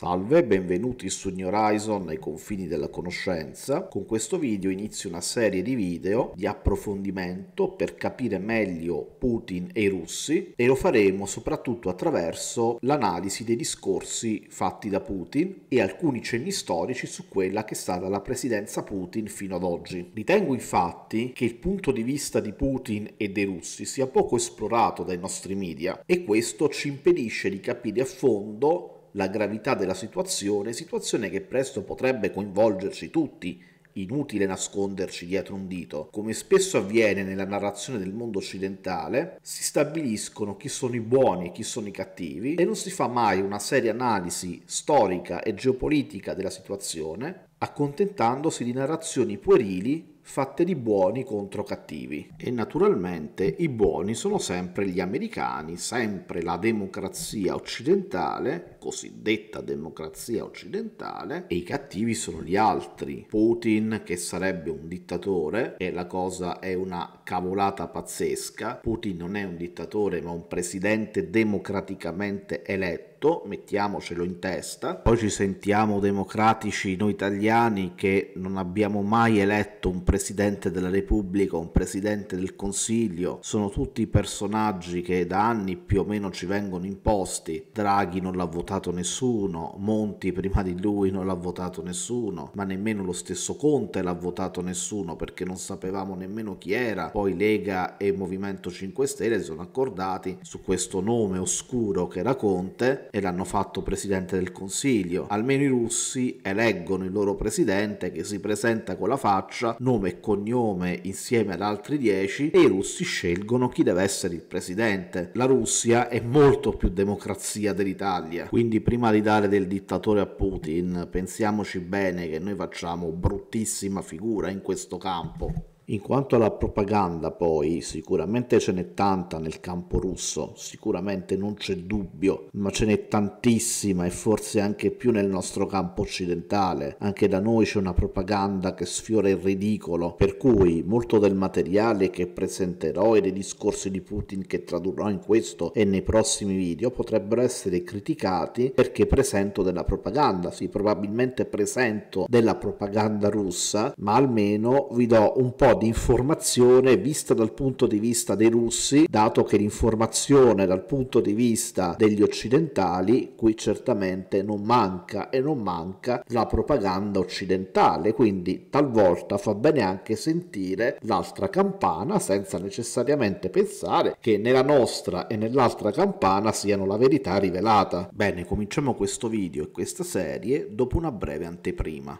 Salve, benvenuti su New Horizon ai confini della conoscenza. Con questo video inizio una serie di video di approfondimento per capire meglio Putin e i russi e lo faremo soprattutto attraverso l'analisi dei discorsi fatti da Putin e alcuni cenni storici su quella che è stata la presidenza Putin fino ad oggi. Ritengo infatti che il punto di vista di Putin e dei russi sia poco esplorato dai nostri media e questo ci impedisce di capire a fondo la gravità della situazione, situazione che presto potrebbe coinvolgerci tutti, inutile nasconderci dietro un dito. Come spesso avviene nella narrazione del mondo occidentale, si stabiliscono chi sono i buoni e chi sono i cattivi e non si fa mai una seria analisi storica e geopolitica della situazione, accontentandosi di narrazioni puerili fatte di buoni contro cattivi. E naturalmente i buoni sono sempre gli americani, sempre la democrazia occidentale cosiddetta democrazia occidentale e i cattivi sono gli altri. Putin che sarebbe un dittatore e la cosa è una cavolata pazzesca. Putin non è un dittatore ma un presidente democraticamente eletto mettiamocelo in testa. Poi ci sentiamo democratici noi italiani che non abbiamo mai eletto un presidente della Repubblica, un presidente del Consiglio, sono tutti personaggi che da anni più o meno ci vengono imposti. Draghi non l'ha votato votato nessuno, Monti prima di lui non l'ha votato nessuno, ma nemmeno lo stesso Conte l'ha votato nessuno perché non sapevamo nemmeno chi era, poi Lega e Movimento 5 Stelle si sono accordati su questo nome oscuro che era Conte e l'hanno fatto presidente del Consiglio. Almeno i russi eleggono il loro presidente che si presenta con la faccia, nome e cognome insieme ad altri 10 e i russi scelgono chi deve essere il presidente. La Russia è molto più democrazia dell'Italia. Quindi quindi prima di dare del dittatore a Putin, pensiamoci bene che noi facciamo bruttissima figura in questo campo. In quanto alla propaganda poi, sicuramente ce n'è tanta nel campo russo, sicuramente non c'è dubbio, ma ce n'è tantissima e forse anche più nel nostro campo occidentale. Anche da noi c'è una propaganda che sfiora il ridicolo, per cui molto del materiale che presenterò e dei discorsi di Putin che tradurrò in questo e nei prossimi video potrebbero essere criticati perché presento della propaganda, sì probabilmente presento della propaganda russa, ma almeno vi do un po' di informazione vista dal punto di vista dei russi, dato che l'informazione dal punto di vista degli occidentali qui certamente non manca e non manca la propaganda occidentale, quindi talvolta fa bene anche sentire l'altra campana senza necessariamente pensare che nella nostra e nell'altra campana siano la verità rivelata. Bene, cominciamo questo video e questa serie dopo una breve anteprima.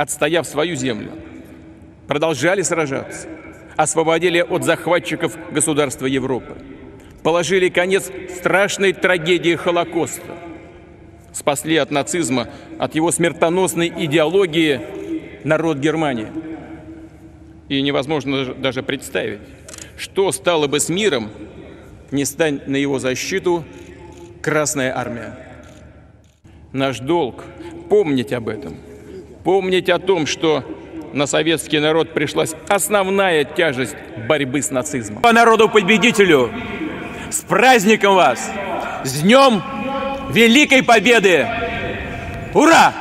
Отстояв свою землю, продолжали сражаться, освободили от захватчиков государства Европы, положили конец страшной трагедии Холокоста, спасли от нацизма, от его смертоносной идеологии народ Германии. И невозможно даже представить, что стало бы с миром, не стань на его защиту Красная Армия. Наш долг – помнить об этом, помнить о том, что на советский народ пришлась основная тяжесть борьбы с нацизмом. По народу-победителю, с праздником вас, с Днем Великой Победы! Ура!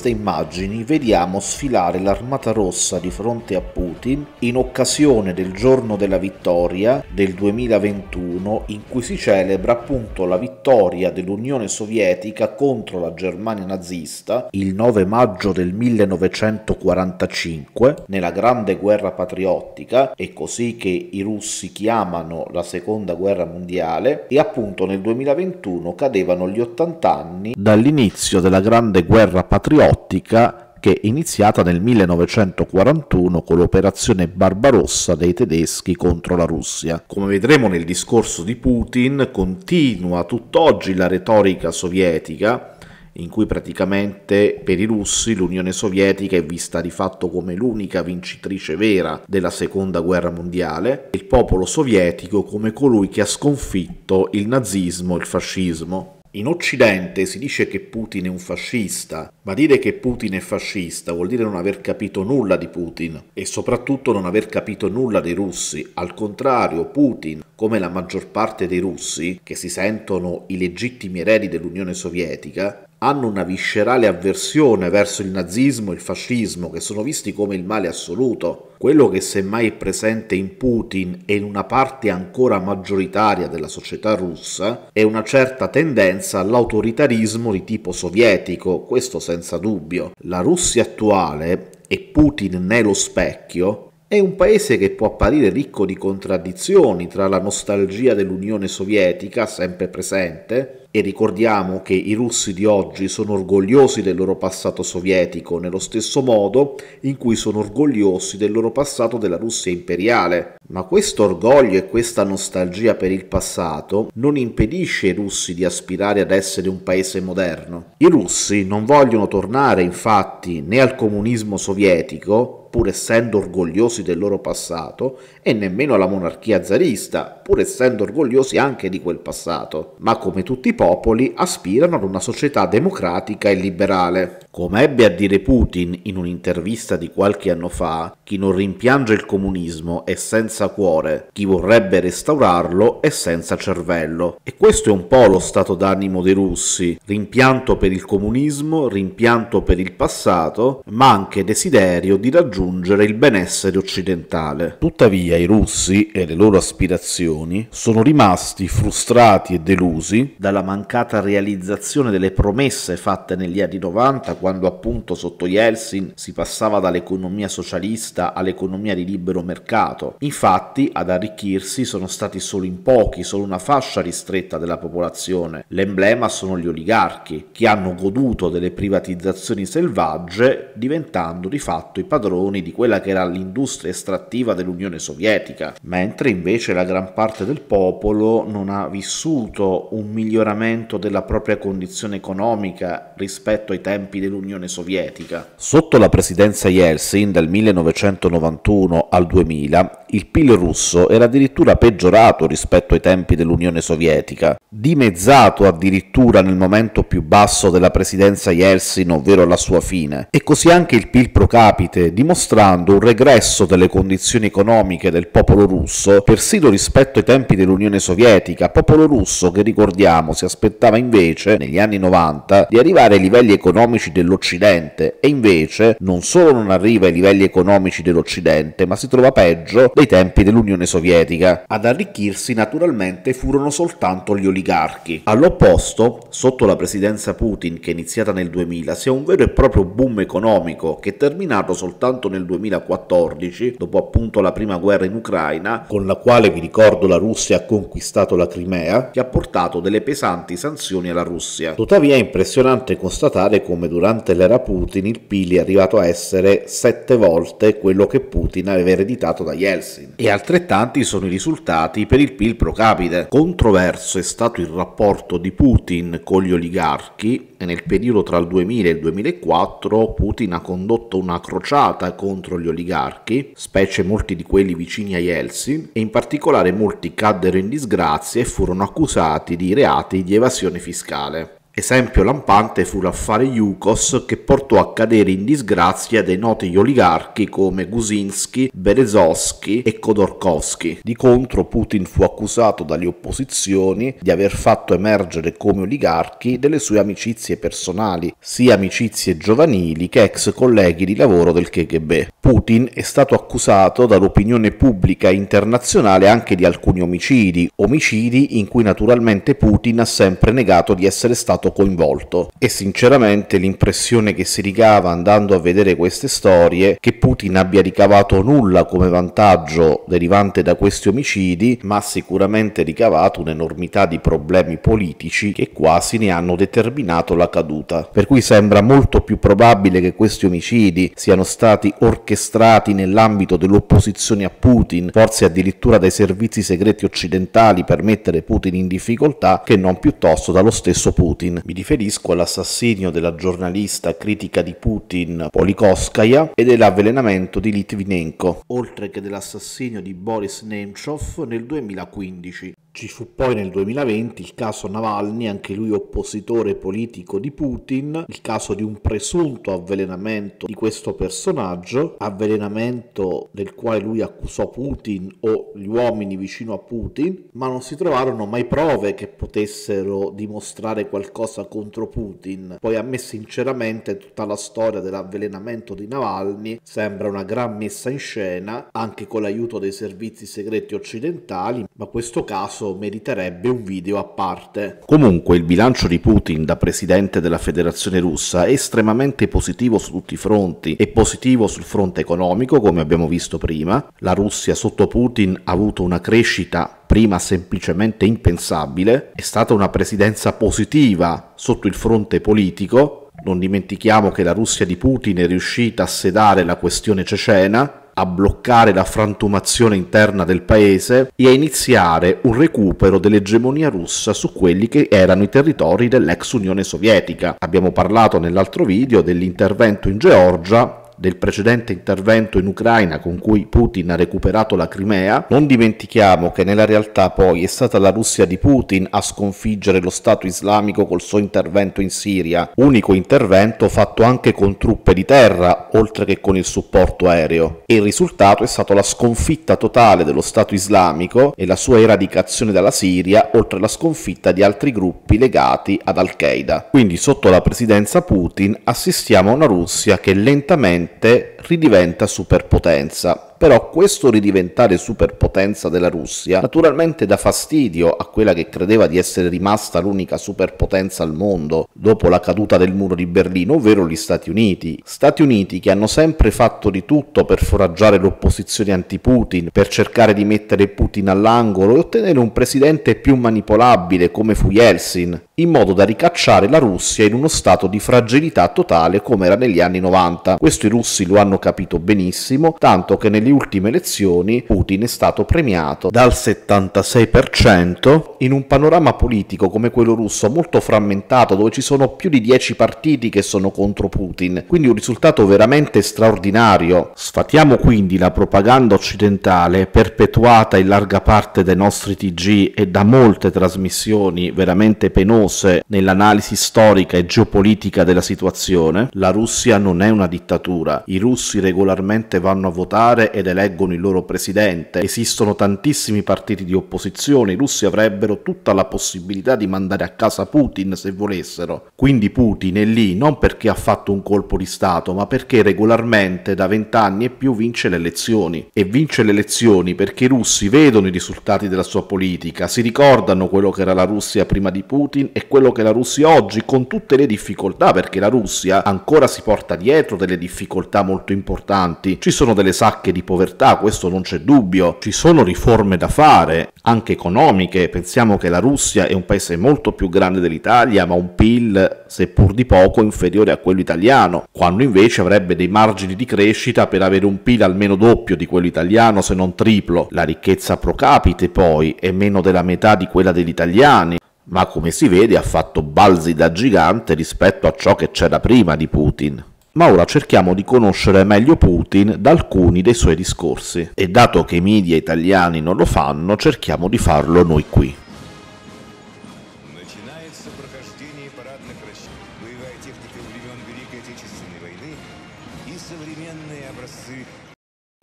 queste immagini vediamo sfilare l'armata rossa di fronte a Putin in occasione del giorno della vittoria del 2021 in cui si celebra appunto la vittoria dell'Unione Sovietica contro la Germania nazista il 9 maggio del 1945 nella Grande Guerra Patriottica, e così che i russi chiamano la Seconda Guerra Mondiale e appunto nel 2021 cadevano gli 80 anni dall'inizio della Grande Guerra Patriottica ottica che è iniziata nel 1941 con l'operazione Barbarossa dei tedeschi contro la Russia. Come vedremo nel discorso di Putin, continua tutt'oggi la retorica sovietica in cui praticamente per i russi l'Unione Sovietica è vista di fatto come l'unica vincitrice vera della Seconda Guerra Mondiale e il popolo sovietico come colui che ha sconfitto il nazismo e il fascismo. In Occidente si dice che Putin è un fascista, ma dire che Putin è fascista vuol dire non aver capito nulla di Putin e soprattutto non aver capito nulla dei russi. Al contrario, Putin, come la maggior parte dei russi, che si sentono i legittimi eredi dell'Unione Sovietica, hanno una viscerale avversione verso il nazismo e il fascismo, che sono visti come il male assoluto. Quello che semmai è presente in Putin e in una parte ancora maggioritaria della società russa è una certa tendenza all'autoritarismo di tipo sovietico, questo senza dubbio. La Russia attuale, e Putin ne lo specchio, è un paese che può apparire ricco di contraddizioni tra la nostalgia dell'Unione Sovietica, sempre presente, e ricordiamo che i russi di oggi sono orgogliosi del loro passato sovietico, nello stesso modo in cui sono orgogliosi del loro passato della Russia imperiale. Ma questo orgoglio e questa nostalgia per il passato non impedisce ai russi di aspirare ad essere un paese moderno. I russi non vogliono tornare infatti né al comunismo sovietico, pur essendo orgogliosi del loro passato, e nemmeno alla monarchia zarista, pur essendo orgogliosi anche di quel passato. Ma come tutti i popoli aspirano ad una società democratica e liberale. Come ebbe a dire Putin in un'intervista di qualche anno fa, chi non rimpiange il comunismo è senza cuore, chi vorrebbe restaurarlo è senza cervello. E questo è un po' lo stato d'animo dei russi, rimpianto per il comunismo, rimpianto per il passato, ma anche desiderio di raggiungere il benessere occidentale. Tuttavia i russi e le loro aspirazioni sono rimasti frustrati e delusi dalla mancata realizzazione delle promesse fatte negli anni 90 quando appunto sotto Yeltsin si passava dall'economia socialista all'economia di libero mercato. Infatti ad arricchirsi sono stati solo in pochi, solo una fascia ristretta della popolazione. L'emblema sono gli oligarchi, che hanno goduto delle privatizzazioni selvagge diventando di fatto i padroni di quella che era l'industria estrattiva dell'Unione Sovietica, mentre invece la gran parte del popolo non ha vissuto un miglioramento della propria condizione economica rispetto ai tempi del dell'Unione Sovietica. Sotto la presidenza Yeltsin dal 1991 al 2000, il PIL russo era addirittura peggiorato rispetto ai tempi dell'Unione Sovietica, dimezzato addirittura nel momento più basso della presidenza Yeltsin, ovvero la sua fine, e così anche il PIL pro capite, dimostrando un regresso delle condizioni economiche del popolo russo, persino rispetto ai tempi dell'Unione Sovietica, popolo russo che ricordiamo si aspettava invece, negli anni 90, di arrivare ai livelli economici del dell'Occidente e invece non solo non arriva ai livelli economici dell'Occidente, ma si trova peggio dei tempi dell'Unione Sovietica. Ad arricchirsi naturalmente furono soltanto gli oligarchi. All'opposto, sotto la presidenza Putin che è iniziata nel 2000, si è un vero e proprio boom economico che è terminato soltanto nel 2014, dopo appunto la prima guerra in Ucraina, con la quale vi ricordo la Russia ha conquistato la Crimea, che ha portato delle pesanti sanzioni alla Russia. Tuttavia è impressionante constatare come durante durante l'era Putin il PIL è arrivato a essere sette volte quello che Putin aveva ereditato da Yeltsin. E altrettanti sono i risultati per il PIL pro capite. Controverso è stato il rapporto di Putin con gli oligarchi e nel periodo tra il 2000 e il 2004 Putin ha condotto una crociata contro gli oligarchi, specie molti di quelli vicini a Yeltsin, e in particolare molti caddero in disgrazia e furono accusati di reati di evasione fiscale. Esempio lampante fu l'affare Yukos che portò a cadere in disgrazia dei noti oligarchi come Gusinski, Berezovsky e Khodorkovsky. Di contro Putin fu accusato dalle opposizioni di aver fatto emergere come oligarchi delle sue amicizie personali, sia amicizie giovanili che ex colleghi di lavoro del KGB. Putin è stato accusato dall'opinione pubblica internazionale anche di alcuni omicidi, omicidi in cui naturalmente Putin ha sempre negato di essere stato stato coinvolto e sinceramente l'impressione che si ricava andando a vedere queste storie che Putin abbia ricavato nulla come vantaggio derivante da questi omicidi, ma ha sicuramente ricavato un'enormità di problemi politici che quasi ne hanno determinato la caduta. Per cui sembra molto più probabile che questi omicidi siano stati orchestrati nell'ambito dell'opposizione a Putin, forse addirittura dai servizi segreti occidentali per mettere Putin in difficoltà, che non piuttosto dallo stesso Putin. Putin. Mi riferisco all'assassinio della giornalista critica di Putin Polikoskaya e dell'avvelenamento di Litvinenko, oltre che dell'assassinio di Boris Nemtsov nel 2015. Ci fu poi nel 2020 il caso Navalny, anche lui oppositore politico di Putin, il caso di un presunto avvelenamento di questo personaggio, avvelenamento del quale lui accusò Putin o gli uomini vicino a Putin, ma non si trovarono mai prove che potessero dimostrare qualcosa contro Putin. Poi a me sinceramente tutta la storia dell'avvelenamento di Navalny sembra una gran messa in scena, anche con l'aiuto dei servizi segreti occidentali, ma questo caso meriterebbe un video a parte. Comunque il bilancio di Putin da presidente della federazione russa è estremamente positivo su tutti i fronti, è positivo sul fronte economico come abbiamo visto prima, la Russia sotto Putin ha avuto una crescita prima semplicemente impensabile, è stata una presidenza positiva sotto il fronte politico, non dimentichiamo che la Russia di Putin è riuscita a sedare la questione cecena, a bloccare la frantumazione interna del paese e a iniziare un recupero dell'egemonia russa su quelli che erano i territori dell'ex Unione Sovietica. Abbiamo parlato nell'altro video dell'intervento in Georgia del precedente intervento in Ucraina con cui Putin ha recuperato la Crimea, non dimentichiamo che nella realtà poi è stata la Russia di Putin a sconfiggere lo Stato islamico col suo intervento in Siria, unico intervento fatto anche con truppe di terra, oltre che con il supporto aereo. E il risultato è stato la sconfitta totale dello Stato islamico e la sua eradicazione dalla Siria, oltre alla sconfitta di altri gruppi legati ad Al-Qaeda. Quindi sotto la presidenza Putin assistiamo a una Russia che lentamente finalmente ridiventa superpotenza però questo ridiventare superpotenza della Russia naturalmente dà fastidio a quella che credeva di essere rimasta l'unica superpotenza al mondo dopo la caduta del muro di Berlino, ovvero gli Stati Uniti. Stati Uniti che hanno sempre fatto di tutto per foraggiare l'opposizione anti-Putin, per cercare di mettere Putin all'angolo e ottenere un presidente più manipolabile come fu Yeltsin, in modo da ricacciare la Russia in uno stato di fragilità totale come era negli anni 90. Questo i russi lo hanno capito benissimo, tanto che negli le ultime elezioni Putin è stato premiato dal 76% in un panorama politico come quello russo molto frammentato dove ci sono più di 10 partiti che sono contro Putin, quindi un risultato veramente straordinario. Sfatiamo quindi la propaganda occidentale perpetuata in larga parte dai nostri TG e da molte trasmissioni veramente penose nell'analisi storica e geopolitica della situazione. La Russia non è una dittatura, i russi regolarmente vanno a votare e ed eleggono il loro presidente, esistono tantissimi partiti di opposizione, i russi avrebbero tutta la possibilità di mandare a casa Putin se volessero. Quindi Putin è lì non perché ha fatto un colpo di Stato, ma perché regolarmente da vent'anni e più vince le elezioni. E vince le elezioni perché i russi vedono i risultati della sua politica, si ricordano quello che era la Russia prima di Putin e quello che la Russia oggi, con tutte le difficoltà, perché la Russia ancora si porta dietro delle difficoltà molto importanti. Ci sono delle sacche di povertà, questo non c'è dubbio, ci sono riforme da fare, anche economiche, pensiamo che la Russia è un paese molto più grande dell'Italia, ma un PIL, seppur di poco, inferiore a quello italiano, quando invece avrebbe dei margini di crescita per avere un PIL almeno doppio di quello italiano, se non triplo. La ricchezza pro capite poi è meno della metà di quella degli italiani, ma come si vede ha fatto balzi da gigante rispetto a ciò che c'era prima di Putin ma ora cerchiamo di conoscere meglio Putin da alcuni dei suoi discorsi. E dato che i media italiani non lo fanno, cerchiamo di farlo noi qui.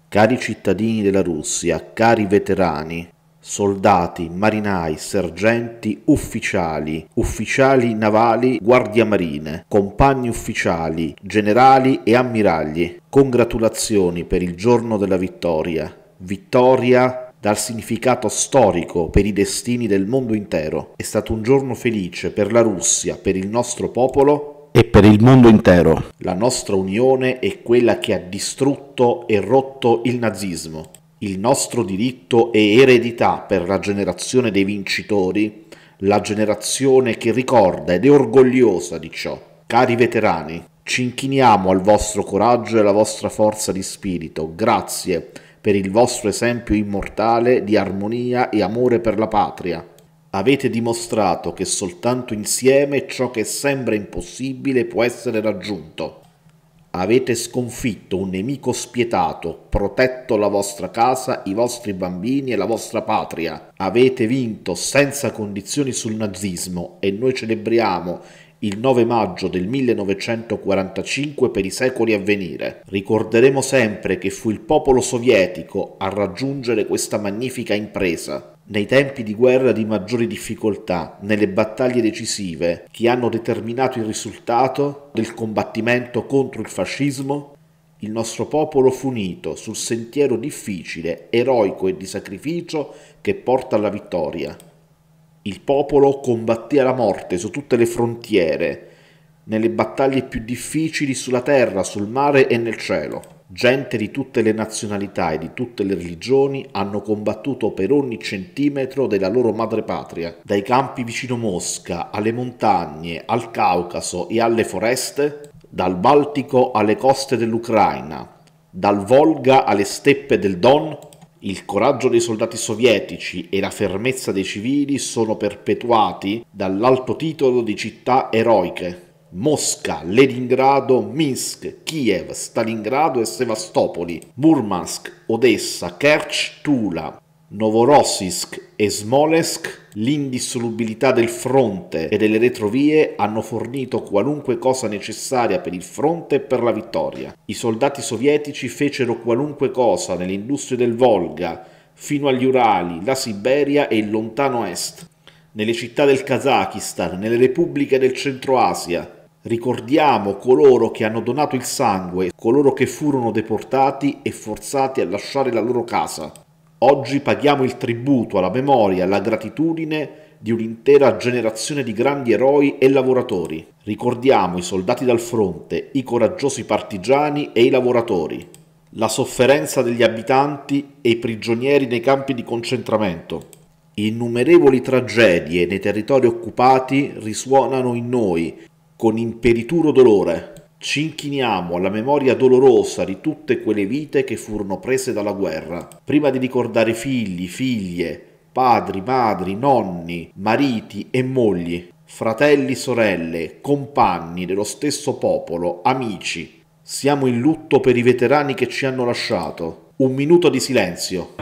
Cari cittadini della Russia, cari veterani, soldati, marinai, sergenti, ufficiali, ufficiali navali, guardia marine, compagni ufficiali, generali e ammiragli. Congratulazioni per il giorno della vittoria. Vittoria dal significato storico per i destini del mondo intero. È stato un giorno felice per la Russia, per il nostro popolo e per il mondo intero. La nostra unione è quella che ha distrutto e rotto il nazismo il nostro diritto e eredità per la generazione dei vincitori, la generazione che ricorda ed è orgogliosa di ciò. Cari veterani, ci inchiniamo al vostro coraggio e alla vostra forza di spirito. Grazie per il vostro esempio immortale di armonia e amore per la patria. Avete dimostrato che soltanto insieme ciò che sembra impossibile può essere raggiunto. Avete sconfitto un nemico spietato, protetto la vostra casa, i vostri bambini e la vostra patria. Avete vinto senza condizioni sul nazismo e noi celebriamo il 9 maggio del 1945 per i secoli a venire. Ricorderemo sempre che fu il popolo sovietico a raggiungere questa magnifica impresa. Nei tempi di guerra di maggiori difficoltà, nelle battaglie decisive che hanno determinato il risultato del combattimento contro il fascismo, il nostro popolo fu unito sul sentiero difficile, eroico e di sacrificio che porta alla vittoria. Il popolo combatté alla morte su tutte le frontiere, nelle battaglie più difficili sulla terra, sul mare e nel cielo. Gente di tutte le nazionalità e di tutte le religioni hanno combattuto per ogni centimetro della loro madrepatria, dai campi vicino Mosca alle montagne, al Caucaso e alle foreste, dal Baltico alle coste dell'Ucraina, dal Volga alle steppe del Don. Il coraggio dei soldati sovietici e la fermezza dei civili sono perpetuati dall'alto titolo di città eroiche. Mosca, Leningrado, Minsk, Kiev, Stalingrado e Sevastopoli, Murmansk, Odessa, Kerch, Tula, Novorossiysk e Smolensk, l'indissolubilità del fronte e delle retrovie hanno fornito qualunque cosa necessaria per il fronte e per la vittoria. I soldati sovietici fecero qualunque cosa nelle industrie del Volga, fino agli Urali, la Siberia e il lontano est. Nelle città del Kazakistan, nelle repubbliche del Centro Asia, Ricordiamo coloro che hanno donato il sangue, coloro che furono deportati e forzati a lasciare la loro casa. Oggi paghiamo il tributo alla memoria, e alla gratitudine di un'intera generazione di grandi eroi e lavoratori. Ricordiamo i soldati dal fronte, i coraggiosi partigiani e i lavoratori, la sofferenza degli abitanti e i prigionieri nei campi di concentramento. Innumerevoli tragedie nei territori occupati risuonano in noi con imperituro dolore, ci inchiniamo alla memoria dolorosa di tutte quelle vite che furono prese dalla guerra, prima di ricordare figli, figlie, padri, madri, nonni, mariti e mogli, fratelli, sorelle, compagni dello stesso popolo, amici. Siamo in lutto per i veterani che ci hanno lasciato. Un minuto di silenzio.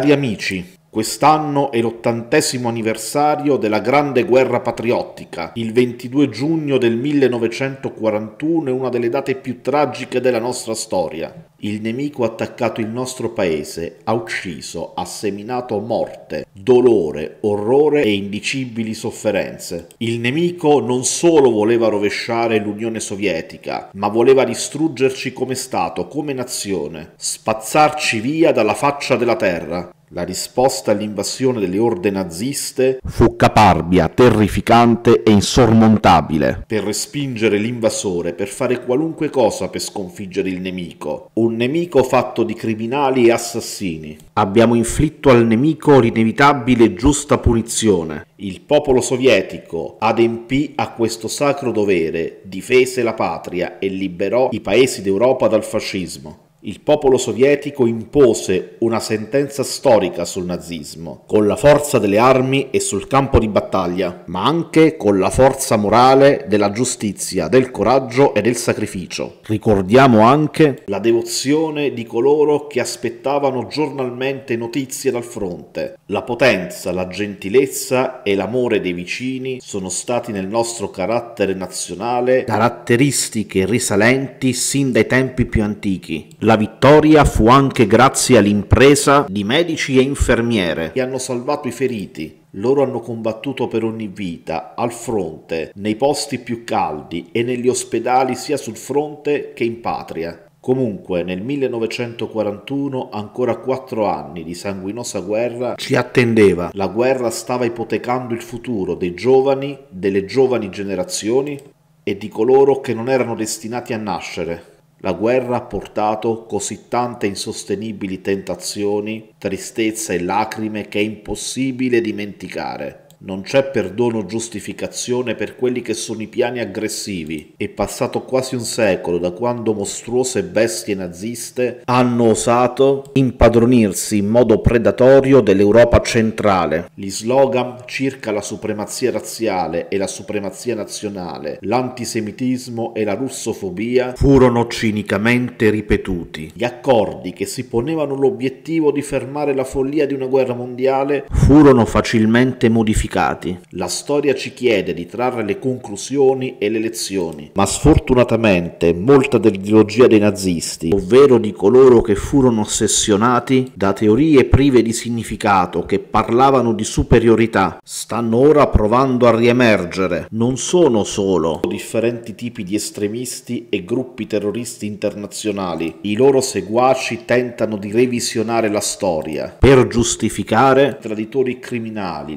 cari amici. Quest'anno è l'ottantesimo anniversario della Grande Guerra Patriottica. Il 22 giugno del 1941 è una delle date più tragiche della nostra storia. Il nemico ha attaccato il nostro paese, ha ucciso, ha seminato morte, dolore, orrore e indicibili sofferenze. Il nemico non solo voleva rovesciare l'Unione Sovietica, ma voleva distruggerci come Stato, come nazione, spazzarci via dalla faccia della terra. La risposta all'invasione delle orde naziste fu caparbia, terrificante e insormontabile. Per respingere l'invasore, per fare qualunque cosa per sconfiggere il nemico. Un nemico fatto di criminali e assassini. Abbiamo inflitto al nemico l'inevitabile e giusta punizione. Il popolo sovietico adempì a questo sacro dovere, difese la patria e liberò i paesi d'Europa dal fascismo. Il popolo sovietico impose una sentenza storica sul nazismo, con la forza delle armi e sul campo di battaglia, ma anche con la forza morale della giustizia, del coraggio e del sacrificio. Ricordiamo anche la devozione di coloro che aspettavano giornalmente notizie dal fronte. La potenza, la gentilezza e l'amore dei vicini sono stati nel nostro carattere nazionale caratteristiche risalenti sin dai tempi più antichi. La vittoria fu anche grazie all'impresa di medici e infermiere che hanno salvato i feriti. Loro hanno combattuto per ogni vita, al fronte, nei posti più caldi e negli ospedali sia sul fronte che in patria. Comunque nel 1941 ancora quattro anni di sanguinosa guerra ci attendeva. La guerra stava ipotecando il futuro dei giovani, delle giovani generazioni e di coloro che non erano destinati a nascere. La guerra ha portato così tante insostenibili tentazioni, tristezze e lacrime che è impossibile dimenticare. Non c'è perdono o giustificazione per quelli che sono i piani aggressivi. È passato quasi un secolo da quando mostruose bestie naziste hanno osato impadronirsi in modo predatorio dell'Europa centrale. Gli slogan circa la supremazia razziale e la supremazia nazionale, l'antisemitismo e la russofobia furono cinicamente ripetuti. Gli accordi che si ponevano l'obiettivo di fermare la follia di una guerra mondiale furono facilmente modificati significati. La storia ci chiede di trarre le conclusioni e le lezioni, ma sfortunatamente molta dell'ideologia dei nazisti, ovvero di coloro che furono ossessionati da teorie prive di significato che parlavano di superiorità, stanno ora provando a riemergere. Non sono solo differenti tipi di estremisti e gruppi terroristi internazionali, i loro seguaci tentano di revisionare la storia per giustificare traditori criminali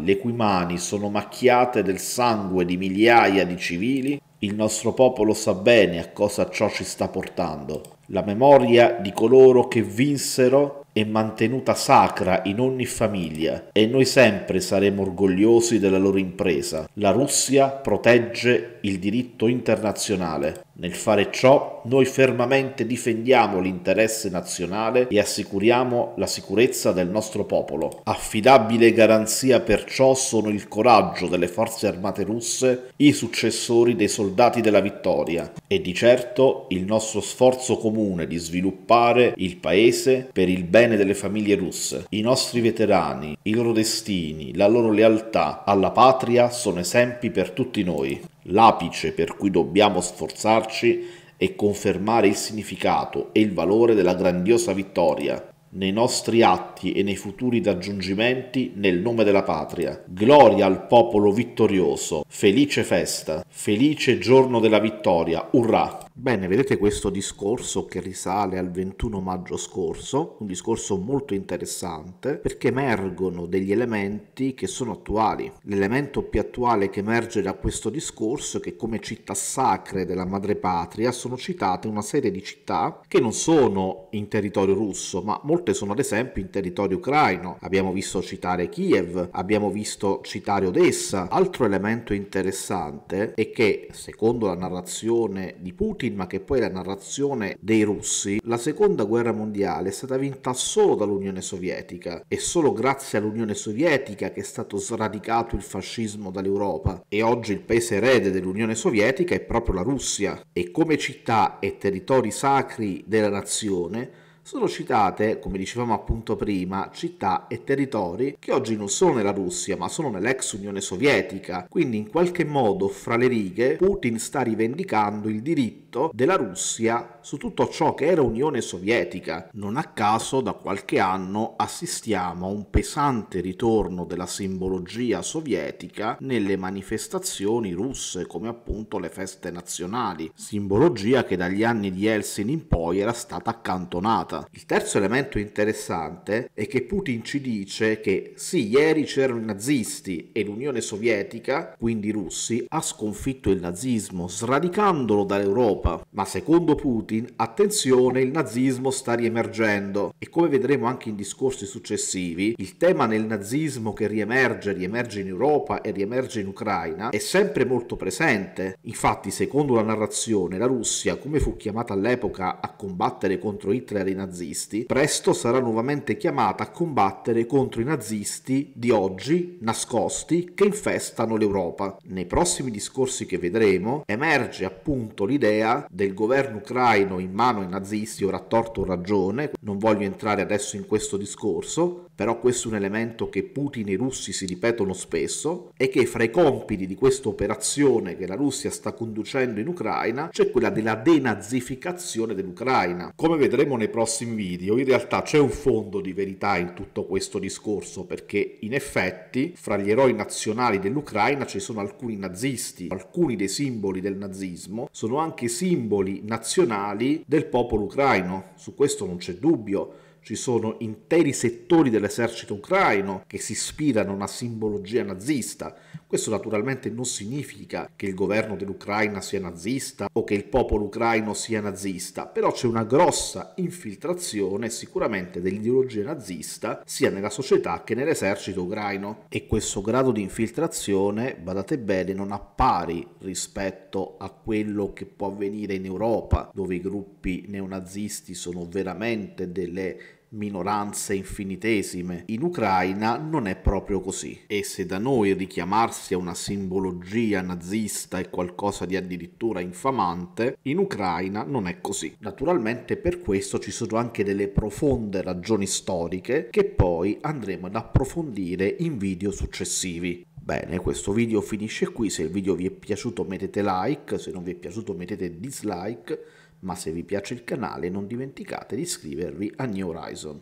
le cui mani mani sono macchiate del sangue di migliaia di civili, il nostro popolo sa bene a cosa ciò ci sta portando. La memoria di coloro che vinsero e mantenuta sacra in ogni famiglia e noi sempre saremo orgogliosi della loro impresa. La Russia protegge il diritto internazionale. Nel fare ciò noi fermamente difendiamo l'interesse nazionale e assicuriamo la sicurezza del nostro popolo. Affidabile garanzia perciò sono il coraggio delle forze armate russe, i successori dei soldati della vittoria, e di certo il nostro sforzo comune di sviluppare il paese per il bene delle famiglie russe. I nostri veterani, i loro destini, la loro lealtà alla patria sono esempi per tutti noi. L'apice per cui dobbiamo sforzarci è confermare il significato e il valore della grandiosa vittoria nei nostri atti e nei futuri raggiungimenti nel nome della patria. Gloria al popolo vittorioso, felice festa, felice giorno della vittoria, urrà! Bene, vedete questo discorso che risale al 21 maggio scorso, un discorso molto interessante perché emergono degli elementi che sono attuali. L'elemento più attuale che emerge da questo discorso è che come città sacre della madrepatria sono citate una serie di città che non sono in territorio russo, ma molte sono ad esempio in territorio ucraino. Abbiamo visto citare Kiev, abbiamo visto citare Odessa. Altro elemento interessante è che, secondo la narrazione di Putin, Putin ma che poi è la narrazione dei russi, la seconda guerra mondiale è stata vinta solo dall'Unione Sovietica e solo grazie all'Unione Sovietica che è stato sradicato il fascismo dall'Europa e oggi il paese erede dell'Unione Sovietica è proprio la Russia e come città e territori sacri della nazione sono citate, come dicevamo appunto prima, città e territori che oggi non sono nella Russia ma sono nell'ex Unione Sovietica, quindi in qualche modo fra le righe Putin sta rivendicando il diritto della Russia su tutto ciò che era Unione Sovietica. Non a caso da qualche anno assistiamo a un pesante ritorno della simbologia sovietica nelle manifestazioni russe come appunto le feste nazionali, simbologia che dagli anni di Helsinki in poi era stata accantonata. Il terzo elemento interessante è che Putin ci dice che sì, ieri c'erano i nazisti e l'Unione Sovietica, quindi i russi, ha sconfitto il nazismo, sradicandolo dall'Europa, ma secondo Putin Putin, attenzione, il nazismo sta riemergendo e come vedremo anche in discorsi successivi, il tema nel nazismo che riemerge, riemerge in Europa e riemerge in Ucraina è sempre molto presente. Infatti, secondo la narrazione, la Russia, come fu chiamata all'epoca a combattere contro Hitler e i nazisti, presto sarà nuovamente chiamata a combattere contro i nazisti di oggi, nascosti, che infestano l'Europa. Nei prossimi discorsi che vedremo emerge appunto l'idea del governo ucraino daino in mano ai nazisti, ora a torto ragione, non voglio entrare adesso in questo discorso, però questo è un elemento che Putin e i russi si ripetono spesso, è che fra i compiti di questa operazione che la Russia sta conducendo in Ucraina c'è quella della denazificazione dell'Ucraina. Come vedremo nei prossimi video, in realtà c'è un fondo di verità in tutto questo discorso, perché in effetti fra gli eroi nazionali dell'Ucraina ci sono alcuni nazisti, alcuni dei simboli del nazismo sono anche simboli nazionali del popolo ucraino, su questo non c'è dubbio ci sono interi settori dell'esercito ucraino che si ispirano a una simbologia nazista, questo naturalmente non significa che il governo dell'Ucraina sia nazista o che il popolo ucraino sia nazista, però c'è una grossa infiltrazione sicuramente dell'ideologia nazista sia nella società che nell'esercito ucraino e questo grado di infiltrazione, badate bene, non ha pari rispetto a quello che può avvenire in Europa, dove i gruppi neonazisti sono veramente delle minoranze infinitesime. In Ucraina non è proprio così. E se da noi richiamarsi a una simbologia nazista è qualcosa di addirittura infamante, in Ucraina non è così. Naturalmente per questo ci sono anche delle profonde ragioni storiche che poi andremo ad approfondire in video successivi. Bene, questo video finisce qui, se il video vi è piaciuto mettete like, se non vi è piaciuto mettete dislike ma se vi piace il canale non dimenticate di iscrivervi a New Horizon.